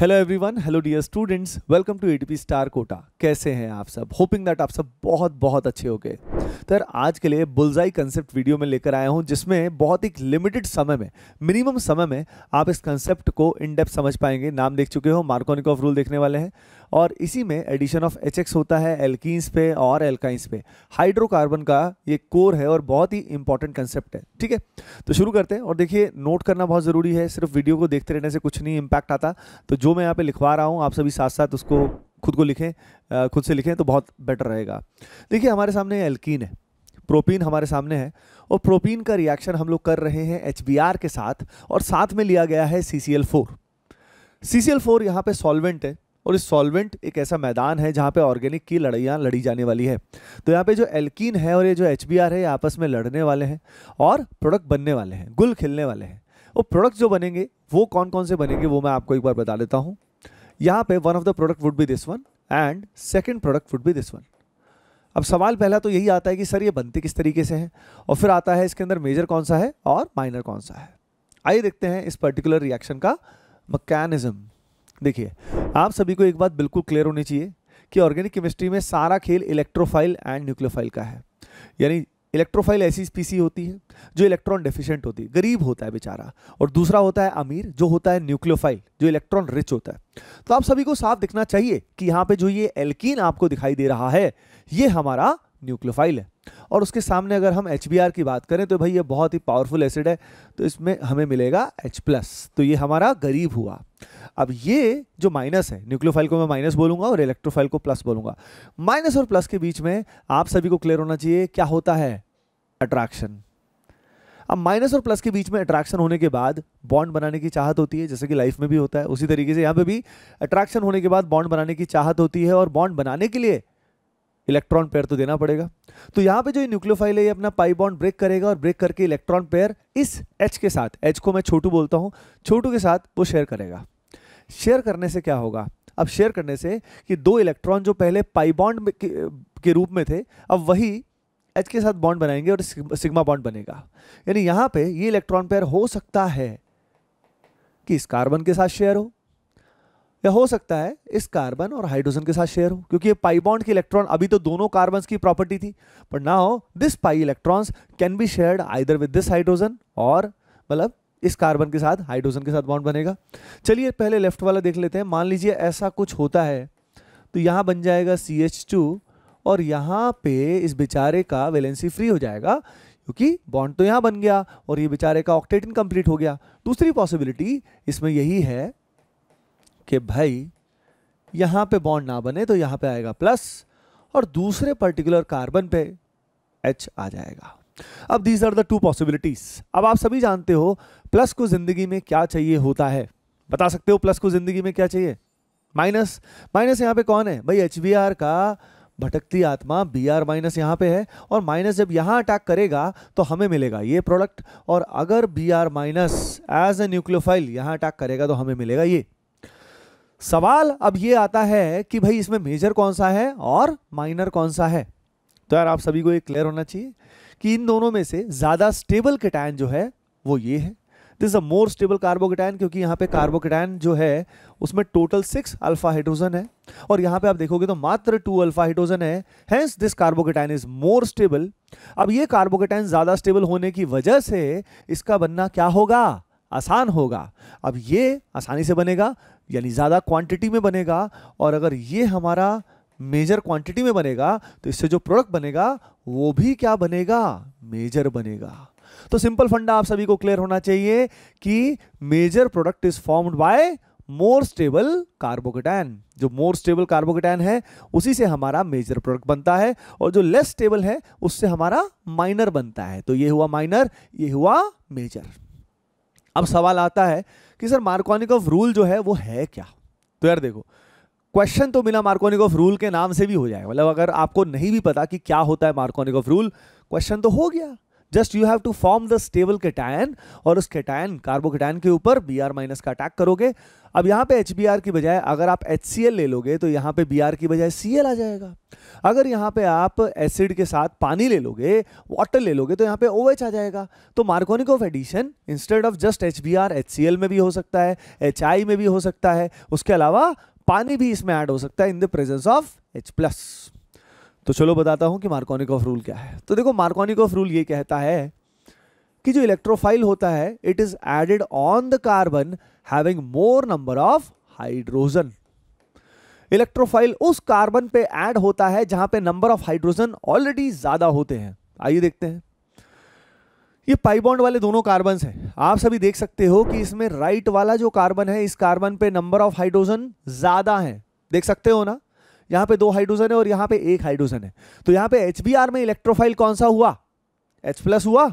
hello everyone hello dear students welcome to ADP star Kota कैसे हैं आप सब होपिंग दैट आप सब बहुत बहुत अच्छे हो गए तो यार आज के लिए बुलजाई कंसेप्ट वीडियो में लेकर आया हूँ जिसमें बहुत ही लिमिटेड समय में मिनिमम समय में आप इस कंसेप्ट को इन डेप्थ समझ पाएंगे नाम देख चुके हो मार्कोनिक ऑफ रूल देखने वाले हैं और इसी में एडिशन ऑफ एच होता है एल्किस पे और एल्काइंस पे हाइड्रोकार्बन का ये कोर है और बहुत ही इंपॉर्टेंट कंसेप्ट है ठीक है तो शुरू करते हैं और देखिए नोट करना बहुत ज़रूरी है सिर्फ वीडियो को देखते रहने से कुछ नहीं इम्पैक्ट आता तो जो मैं यहाँ पे लिखवा रहा हूँ आप सभी साथ साथ उसको खुद को लिखें खुद से लिखें तो बहुत बेटर रहेगा देखिए हमारे सामने एल्कीन है प्रोपीन हमारे सामने है और प्रोपीन का रिएक्शन हम लोग कर रहे हैं एच के साथ और साथ में लिया गया है C C L four C C L four यहाँ पर सॉल्वेंट है और इस सॉल्वेंट एक ऐसा मैदान है जहाँ पे ऑर्गेनिक की लड़ाइयाँ लड़ी जाने वाली है तो यहाँ पे जो एल्कीन है और ये जो एच है ये आपस में लड़ने वाले हैं और प्रोडक्ट बनने वाले हैं गुल खिलने वाले हैं वो प्रोडक्ट जो बनेंगे वो कौन कौन से बनेंगे वो मैं आपको एक बार बता देता हूँ यहाँ पे one of the product would be this one and second product would be this one अब सवाल पहला तो यही आता है कि सर ये बनते किस तरीके से हैं और फिर आता है इसके अंदर मेजर कौन सा है और माइनर कौन सा है आइए देखते हैं इस पर्टिकुलर रिएक्शन का मकैनिज्म देखिए आप सभी को एक बात बिल्कुल क्लियर होनी चाहिए कि ऑर्गेनिक केमिस्ट्री में सारा खेल इलेक्ट्रोफाइल एंड न्यूक्लियोफाइल का है यानी इलेक्ट्रोफाइल ऐसी स्पीसी होती है जो इलेक्ट्रॉन डेफिशिएंट होती है गरीब होता है बेचारा और दूसरा होता है अमीर जो होता है न्यूक्लियोफाइल जो इलेक्ट्रॉन रिच होता है तो आप सभी को साफ दिखना चाहिए कि यहाँ पे जो ये एल्कीन आपको दिखाई दे रहा है ये हमारा न्यूक्लियोफाइल है और उसके सामने अगर हम एच की बात करें तो भाई ये बहुत ही पावरफुल एसिड है तो इसमें हमें मिलेगा एच तो ये हमारा गरीब हुआ अब ये जो माइनस है न्यूक्लियोफाइल को मैं माइनस बोलूंगा और इलेक्ट्रोफाइल को प्लस बोलूंगा माइनस और प्लस के बीच में आप सभी को क्लियर होना चाहिए क्या होता है अट्रैक्शन अब माइनस और प्लस के बीच में अट्रैक्शन होने के बाद बॉन्ड बनाने की चाहत होती है जैसे कि लाइफ में भी होता है उसी तरीके से यहां पर भी अट्रैक्शन होने के बाद बॉन्ड बनाने की चाहत होती है और बॉन्ड बनाने के लिए इलेक्ट्रॉन पेयर तो देना पड़ेगा तो यहां पे जो न्यूक्लियोफाइल है ये अपना पाई बॉन्ड ब्रेक करेगा और ब्रेक करके इलेक्ट्रॉन पेयर इस एच के साथ एच को मैं छोटू बोलता हूं छोटू के साथ वो शेयर करेगा शेयर करने से क्या होगा अब शेयर करने से कि दो इलेक्ट्रॉन जो पहले पाई बॉन्ड के, रूप में थे अब वही एच के साथ बॉन्ड बनाएंगे और सिग्मा बॉन्ड बनेगा यानी यहाँ पे ये इलेक्ट्रॉन पेयर हो सकता है कि इस कार्बन के साथ शेयर हो या हो सकता है इस कार्बन और हाइड्रोजन के साथ शेयर हो क्योंकि ये पाई बॉन्ड के इलेक्ट्रॉन अभी तो दोनों कार्बन की प्रॉपर्टी थी पर now this pi electrons can be shared either with this hydrogen और मतलब इस कार्बन के साथ हाइड्रोजन के साथ बॉन्ड बनेगा चलिए पहले लेफ्ट वाला देख लेते हैं मान लीजिए ऐसा कुछ होता है तो यहाँ बन जाएगा सी एच टू और यहाँ पे इस बेचारे का वैलेंसी फ्री हो जाएगा क्योंकि बॉन्ड तो यहाँ बन गया और ये बेचारे का ऑक्टेट कंप्लीट हो गया दूसरी पॉसिबिलिटी इसमें यही है कि भाई यहाँ पे बॉन्ड ना बने तो यहाँ पे आएगा प्लस और दूसरे पर्टिकुलर कार्बन पे एच आ जाएगा अब these are the two possibilities अब आप सभी जानते हो प्लस को जिंदगी में क्या चाहिए होता है बता सकते हो प्लस को जिंदगी में क्या चाहिए माइनस माइनस यहाँ पे कौन है भाई एच का भटकती आत्मा बी आर माइनस यहाँ पे है और माइनस जब यहाँ अटैक करेगा तो हमें मिलेगा ये प्रोडक्ट और अगर B R minus as a nucleophile यहाँ अटैक करेगा तो हमें मिलेगा ये सवाल अब ये आता है कि भाई इसमें मेजर कौन सा है और माइनर कौन सा है तो यार आप सभी को ये क्लियर होना चाहिए कि इन दोनों में से ज़्यादा स्टेबल कटायन जो है वो ये है this a more stable carbocation क्योंकि यहाँ पे कार्बोकेटायन जो है उसमें टोटल सिक्स अल्फा हाइड्रोजन है और यहाँ पे आप देखोगे तो मात्र टू अल्फा हाइड्रोजन है hence this carbocation is more stable अब ये कार्बोकेटायन ज़्यादा स्टेबल होने की वजह से इसका बनना क्या होगा आसान होगा अब ये आसानी से बनेगा यानी ज़्यादा क्वांटिटी में बनेगा और अगर ये हमारा मेजर क्वांटिटी में बनेगा तो इससे जो प्रोडक्ट बनेगा वो भी क्या बनेगा मेजर बनेगा तो सिंपल फंडा आप सभी को क्लियर होना चाहिए कि major product is formed by more stable carbocation जो मोर स्टेबल कार्बोकेटाइन है उसी से हमारा मेजर प्रोडक्ट बनता है और जो लेस स्टेबल है उससे हमारा माइनर बनता है तो ये हुआ माइनर ये हुआ मेजर अब सवाल आता है कि सर मार्कोनिक ऑफ रूल जो है वो है क्या तो यार देखो क्वेश्चन तो मिला मार्कोनिक ऑफ रूल के नाम से भी हो जाएगा मतलब अगर आपको नहीं भी पता कि क्या होता है मार्कोनिक ऑफ रूल क्वेश्चन तो हो गया just you have to form the stable cation और उस कैटायन कार्बोकेटायन के ऊपर बी आर माइनस का अटैक करोगे अब यहाँ पे एच बी आर की बजाय अगर आप एच सी एल ले लोगे तो यहाँ पे बी आर की बजाय सी एल आ जाएगा अगर यहाँ पे आप एसिड के साथ पानी ले लोगे वाटर ले लोगे तो यहाँ पे ओ एच आ जाएगा तो Markovnikov addition instead of just H B R H C L में भी हो सकता है एच आई में भी हो सकता है उसके अलावा पानी भी इसमें ऐड हो सकता है in the presence of H plus तो चलो बताता हूं कि मार्कोनिक ऑफ रूल क्या है तो देखो मार्कोनिक ऑफ रूल ये कहता है कि जो इलेक्ट्रोफाइल होता है it is added on the carbon having more number of hydrogen electrophile उस कार्बन पे ऐड होता है जहां पे नंबर ऑफ हाइड्रोजन ऑलरेडी ज्यादा होते हैं आइए देखते हैं ये पाइबॉन्ड वाले दोनों कार्बन हैं आप सभी देख सकते हो कि इसमें राइट वाला जो कार्बन है इस कार्बन पे नंबर ऑफ हाइड्रोजन ज्यादा है देख सकते हो ना यहाँ पे दो हाइड्रोजन है और यहाँ पे एक हाइड्रोजन है तो यहाँ पे एच में इलेक्ट्रोफाइल कौन सा हुआ एच प्लस हुआ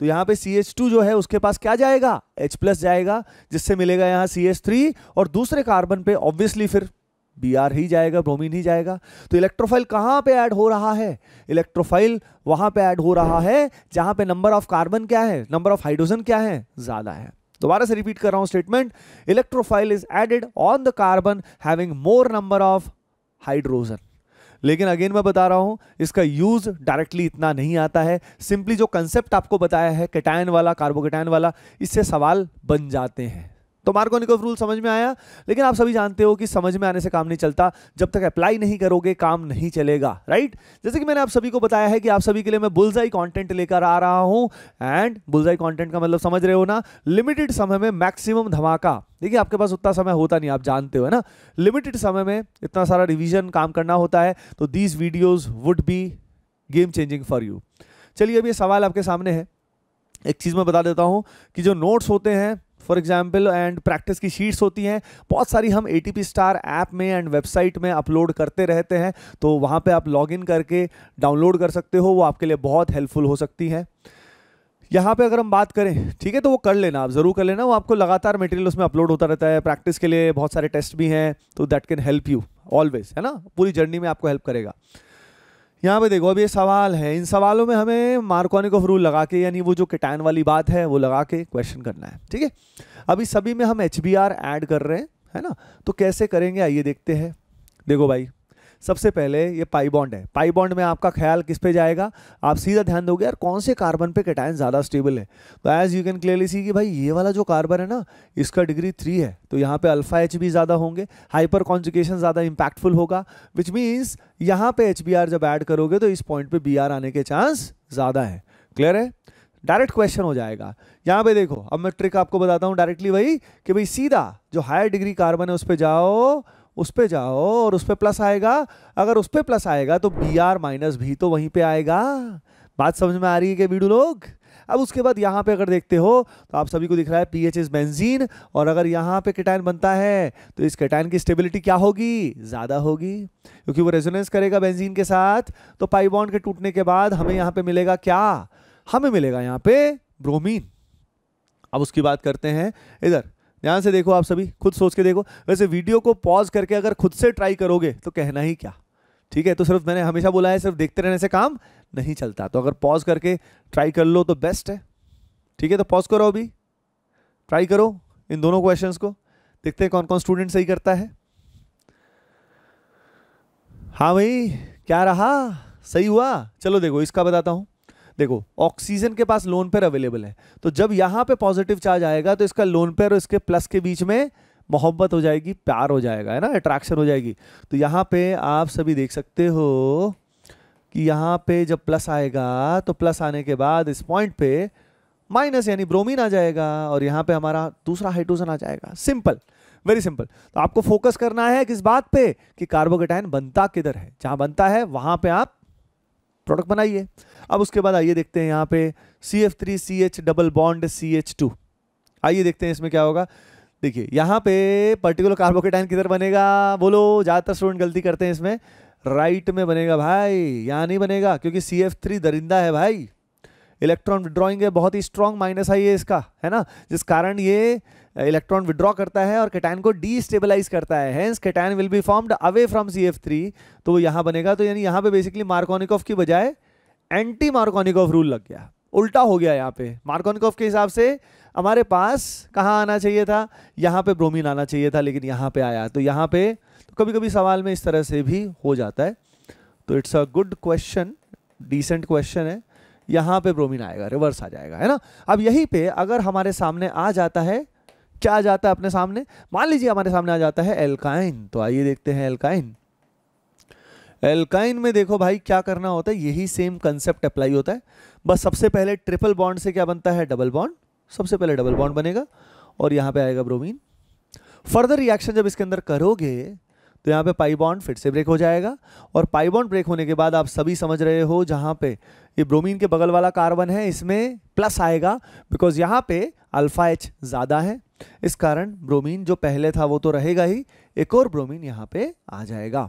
तो यहाँ पे टू जो है उसके पास क्या जाएगा एच प्लस जाएगा जिससे मिलेगा यहाँ थ्री और दूसरे कार्बन पे ऑब्वियसली फिर बी आर ही जाएगा ब्रोमीन ही जाएगा तो इलेक्ट्रोफाइल कहाँ पे ऐड हो रहा है इलेक्ट्रोफाइल वहाँ पे ऐड हो रहा है जहाँ पे नंबर ऑफ कार्बन क्या है नंबर ऑफ हाइड्रोजन क्या है ज़्यादा है दोबारा से रिपीट कर रहा हूँ statement electrophile is added on the carbon having more number of hydrogen लेकिन अगेन मैं बता रहा हूं इसका यूज डायरेक्टली इतना नहीं आता है सिंपली जो कंसेप्ट आपको बताया है कैटायन वाला कार्बोकेटायन वाला इससे सवाल बन जाते हैं तो ऑफ रूल समझ में आया लेकिन आप सभी जानते हो कि समझ में आने से काम नहीं चलता जब तक अप्लाई नहीं करोगे काम नहीं चलेगा राइट जैसे कि मैंने आप सभी को बताया है कि आप सभी के लिए मैं बुलजाई कंटेंट लेकर आ रहा हूं एंड बुलजाई कंटेंट का मतलब समझ रहे हो ना लिमिटेड समय में मैक्सिमम धमाका देखिए आपके पास उतना समय होता नहीं आप जानते हो ना लिमिटेड समय में इतना सारा रिविजन काम करना होता है तो these videos would be game changing for you चलिए अब ये सवाल आपके सामने है एक चीज़ मैं बता देता हूँ कि जो नोट्स होते हैं फॉर एग्जाम्पल एंड प्रैक्टिस की शीट्स होती हैं बहुत सारी हम ए स्टार ऐप में एंड वेबसाइट में अपलोड करते रहते हैं तो वहाँ पर आप लॉग करके डाउनलोड कर सकते हो वो आपके लिए बहुत हेल्पफुल हो सकती हैं यहाँ पे अगर हम बात करें ठीक है तो वो कर लेना आप ज़रूर कर लेना वो आपको लगातार मटेरियल उसमें अपलोड होता रहता है प्रैक्टिस के लिए बहुत सारे टेस्ट भी हैं तो that can help you always है ना पूरी जर्नी में आपको हेल्प करेगा यहाँ पे देखो अब ये सवाल है इन सवालों में हमें मार्कोनिक ऑफ रूल लगा के यानी वो जो किटाइन वाली बात है वो लगा के क्वेश्चन करना है ठीक है अभी सभी में हम एच बी आर ऐड कर रहे हैं है ना तो कैसे करेंगे आइए देखते हैं देखो भाई सबसे पहले ये बॉन्ड है बॉन्ड में आपका ख्याल किस पे जाएगा आप सीधा ध्यान दोगे यार कौन से कार्बन पे कटायन ज़्यादा स्टेबल है तो as you can clearly see कि भाई ये वाला जो कार्बन है ना इसका डिग्री थ्री है तो यहाँ पे अल्फा एच भी ज़्यादा होंगे हाइपर कॉन्जुकेशन ज़्यादा इंपैक्टफुल होगा विच मीन्स यहाँ पे एच जब ऐड करोगे तो इस पॉइंट पर बी आने के चांस ज़्यादा है क्लियर है डायरेक्ट क्वेश्चन हो जाएगा यहाँ पे देखो अब मैं ट्रिक आपको बताता हूँ डायरेक्टली वही कि भाई सीधा जो हायर डिग्री कार्बन है उस पर जाओ उस पर जाओ और उस पर प्लस आएगा अगर उस पर प्लस आएगा तो बी आर माइनस भी तो वहीं पे आएगा बात समझ में आ रही है क्या बीडू लोग अब उसके बाद यहाँ पे अगर देखते हो तो आप सभी को दिख रहा है पी एच इज बेंजीन और अगर यहाँ पे कैटाइन बनता है तो इस कैटाइन की स्टेबिलिटी क्या होगी ज़्यादा होगी क्योंकि वो रेजोनेंस करेगा बेंजीन के साथ तो पाइबॉन्ड के टूटने के बाद हमें यहाँ पर मिलेगा क्या हमें मिलेगा यहाँ पे ब्रोमीन अब उसकी बात करते हैं इधर ध्यान से देखो आप सभी खुद सोच के देखो वैसे वीडियो को पॉज करके अगर खुद से ट्राई करोगे तो कहना ही क्या ठीक है तो सिर्फ मैंने हमेशा बोला है सिर्फ देखते रहने से काम नहीं चलता तो अगर पॉज करके ट्राई कर लो तो बेस्ट है ठीक है तो पॉज करो अभी ट्राई करो इन दोनों क्वेश्चन को देखते हैं कौन कौन स्टूडेंट सही करता है हाँ भाई क्या रहा सही हुआ चलो देखो इसका बताता हूँ देखो ऑक्सीजन के पास लोन पेयर अवेलेबल है तो जब यहां पे पॉजिटिव चार्ज आएगा तो इसका लोन पेयर और इसके प्लस के बीच में मोहब्बत हो जाएगी प्यार हो जाएगा है ना अट्रैक्शन हो जाएगी तो यहां पे आप सभी देख सकते हो कि यहां पे जब प्लस आएगा तो प्लस आने के बाद इस पॉइंट पे माइनस यानी ब्रोमीन आ जाएगा और यहां पे हमारा दूसरा हाइड्रोजन आ जाएगा सिंपल वेरी सिंपल तो आपको फोकस करना है किस बात पे कि कार्बोकेटाइन बनता किधर है जहां बनता है वहां पे आप प्रोडक्ट बनाइए अब उसके बाद आइए देखते हैं यहाँ पे C F three C H double bond C H two आइए देखते हैं इसमें क्या होगा देखिए यहाँ पे पर्टिकुलर कार्बोकेटाइन किधर बनेगा बोलो ज़्यादातर स्टूडेंट गलती करते हैं इसमें राइट में बनेगा भाई यहाँ नहीं बनेगा क्योंकि सी एफ थ्री दरिंदा है भाई इलेक्ट्रॉन विड्रॉइंग है बहुत ही स्ट्रॉन्ग माइनस आई है इसका है ना जिस कारण ये इलेक्ट्रॉन विड्रॉ करता है और कैटाइन को डीस्टेबलाइज करता है hence cation will be formed away from C F three तो वो यहाँ बनेगा तो यानी यहाँ पे बेसिकली मार्कोनिकॉफ की बजाय एंटी मार्कोनिकॉफ रूल लग गया उल्टा हो गया यहाँ पे मार्कोनिकॉफ के हिसाब से हमारे पास कहाँ आना चाहिए था यहाँ पे ब्रोमिन आना चाहिए था लेकिन यहाँ पे आया तो यहाँ पे तो कभी कभी सवाल में इस तरह से भी हो जाता है तो it's a good question decent question है यहां पे ब्रोमीन आएगा रिवर्स आ जाएगा है ना अब यहीं पे अगर हमारे सामने आ जाता है क्या आ जाता है अपने सामने मान लीजिए हमारे सामने आ जाता है एल्काइन तो आइए देखते हैं एल्काइन एल्काइन में देखो भाई क्या करना होता है यही सेम कंसेप्ट अप्लाई होता है बस सबसे पहले ट्रिपल बॉन्ड से क्या बनता है डबल बॉन्ड सबसे पहले डबल बॉन्ड बनेगा और यहां पर आएगा ब्रोमीन फर्दर रिएक्शन जब इसके अंदर करोगे तो यहाँ पे पाई बॉन्ड फिर से ब्रेक हो जाएगा और पाई बॉन्ड ब्रेक होने के बाद आप सभी समझ रहे हो जहाँ पे ये ब्रोमीन के बगल वाला कार्बन है इसमें प्लस आएगा बिकॉज यहाँ पे अल्फा एच ज़्यादा है इस कारण ब्रोमीन जो पहले था वो तो रहेगा ही एक और ब्रोमीन यहाँ पे आ जाएगा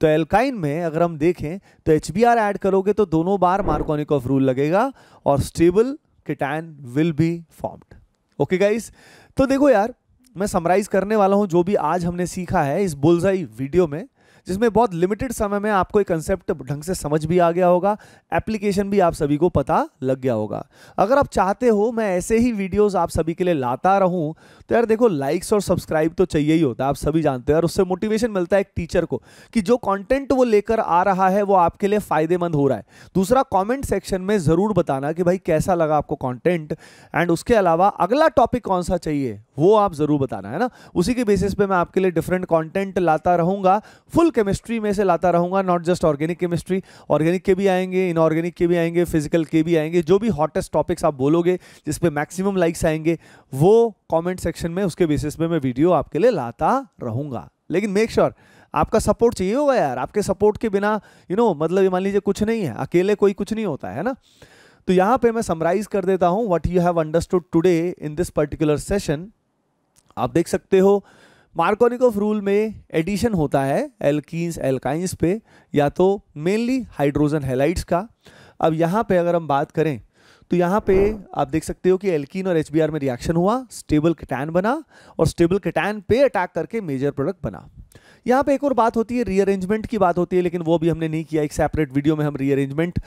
तो एल्काइन में अगर हम देखें तो एच बी आर ऐड करोगे तो दोनों बार मार्कोनिक ऑफ रूल लगेगा और stable cation will be formed okay guys तो देखो यार मैं समराइज करने वाला हूं जो भी आज हमने सीखा है इस बुलजाई वीडियो में जिसमें बहुत लिमिटेड समय में आपको एक कंसेप्ट ढंग से समझ भी आ गया होगा एप्लीकेशन भी आप सभी को पता लग गया होगा अगर आप चाहते हो मैं ऐसे ही वीडियोस आप सभी के लिए लाता रहूं तो यार देखो लाइक्स और सब्सक्राइब तो चाहिए ही होता है आप सभी जानते हैं और उससे मोटिवेशन मिलता है एक टीचर को कि जो कॉन्टेंट वो लेकर आ रहा है वो आपके लिए फ़ायदेमंद हो रहा है दूसरा कॉमेंट सेक्शन में ज़रूर बताना कि भाई कैसा लगा आपको कॉन्टेंट एंड उसके अलावा अगला टॉपिक कौन सा चाहिए वो आप ज़रूर बताना है ना उसी के बेसिस पे मैं आपके लिए डिफरेंट कंटेंट लाता रहूंगा फुल केमिस्ट्री में से लाता रहूंगा not just organic chemistry organic के भी आएंगे इनऑर्गेनिक के भी आएंगे फिजिकल के भी आएंगे जो भी हॉटेस्ट टॉपिक्स आप बोलोगे जिस पे मैक्सिमम लाइक्स आएंगे वो कमेंट सेक्शन में उसके बेसिस पे मैं वीडियो आपके लिए लाता रहूंगा लेकिन मेक श्योर sure, आपका सपोर्ट चाहिए होगा यार आपके सपोर्ट के बिना यू you नो know, मतलब मान लीजिए कुछ नहीं है अकेले कोई कुछ नहीं होता है ना तो यहाँ पे मैं समराइज कर देता हूँ what you have understood today in this particular session आप देख सकते हो मार्कोनिकोफ रूल में एडिशन होता है एल्किस एल्काइंस पे या तो मेनली हाइड्रोजन हेलाइट्स का अब यहाँ पे अगर हम बात करें तो यहाँ पे आप देख सकते हो कि एल्कीन और एच में रिएक्शन हुआ स्टेबल कैटैन बना और स्टेबल कैटैन पे अटैक करके मेजर प्रोडक्ट बना यहाँ पे एक और बात होती है रीअरेंजमेंट की बात होती है लेकिन वो भी हमने नहीं किया एक सेपरेट वीडियो में हम रीअरेंजमेंट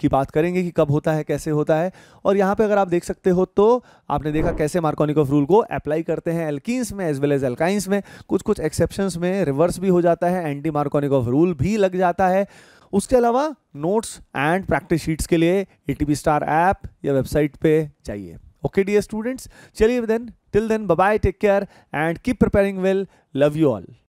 की बात करेंगे कि कब होता है कैसे होता है और यहाँ पे अगर आप देख सकते हो तो आपने देखा कैसे मार्कोनिक ऑफ रूल को अप्लाई करते हैं एल्किस में एज वेल एज एल्काइंस में कुछ कुछ एक्सेप्शन में रिवर्स भी हो जाता है एंटी मार्कोनिक ऑफ रूल भी लग जाता है उसके अलावा नोट्स एंड प्रैक्टिस शीट्स के लिए ए स्टार ऐप या वेबसाइट पे चाहिए ओके डी स्टूडेंट्स चलिए then till then bye take care and keep preparing well love you all